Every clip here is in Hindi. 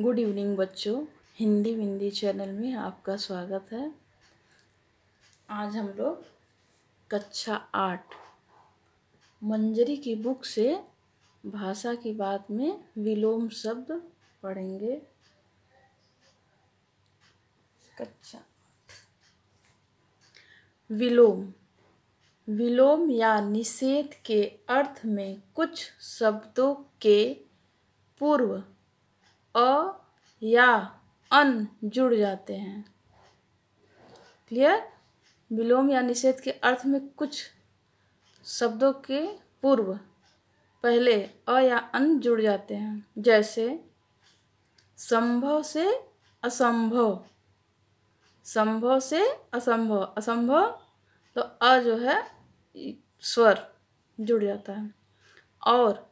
गुड इवनिंग बच्चों हिंदी विंदी चैनल में आपका स्वागत है आज हम लोग कक्षा आठ मंजरी की बुक से भाषा की बात में विलोम शब्द पढ़ेंगे कक्षा विलोम विलोम या निषेध के अर्थ में कुछ शब्दों के पूर्व अ या अन जुड़ जाते हैं क्लियर विलोम या निषेध के अर्थ में कुछ शब्दों के पूर्व पहले अ या अन जुड़ जाते हैं जैसे संभव से असंभव संभव से असंभव असंभव तो अ जो है स्वर जुड़ जाता है और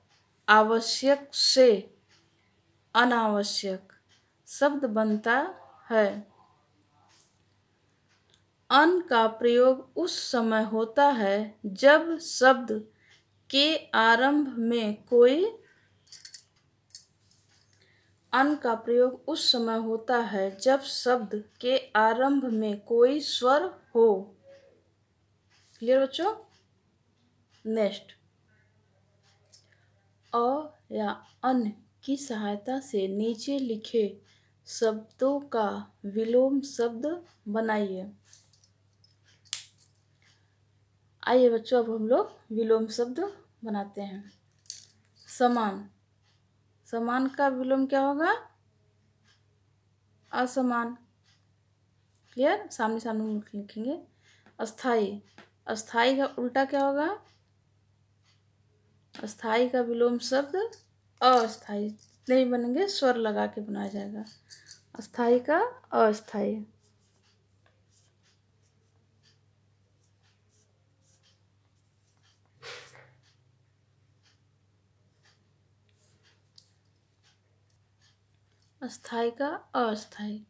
आवश्यक से अनावश्यक शब्द बनता है अन का प्रयोग उस समय होता है जब शब्द के आरंभ में कोई अन का प्रयोग उस समय होता है जब शब्द के आरंभ में कोई स्वर हो क्लियर बच्चों नेक्स्ट अ या अन्य की सहायता से नीचे लिखे शब्दों का विलोम शब्द बनाइए आइए बच्चों अब हम लोग विलोम शब्द बनाते हैं समान समान का विलोम क्या होगा असमान क्लियर सामने सामने लिखेंगे अस्थाई अस्थाई का उल्टा क्या होगा अस्थाई का विलोम शब्द अस्थाई नहीं बनेंगे स्वर लगा के बनाया जाएगा अस्थाई का अस्थाई अस्थाई का अस्थाई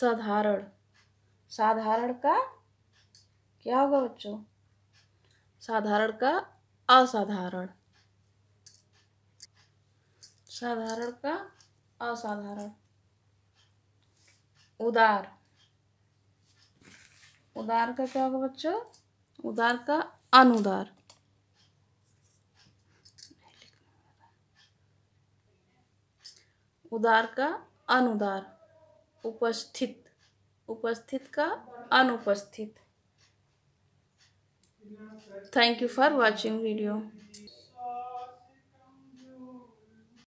साधारण साधारण का क्या होगा बच्चों साधारण का असाधारण साधारण का असाधारण उदार उदार का क्या होगा बच्चों उदार का अनुदार उदार का अनुदार उपस्थित उपस्थित का अनुपस्थित thank you for watching video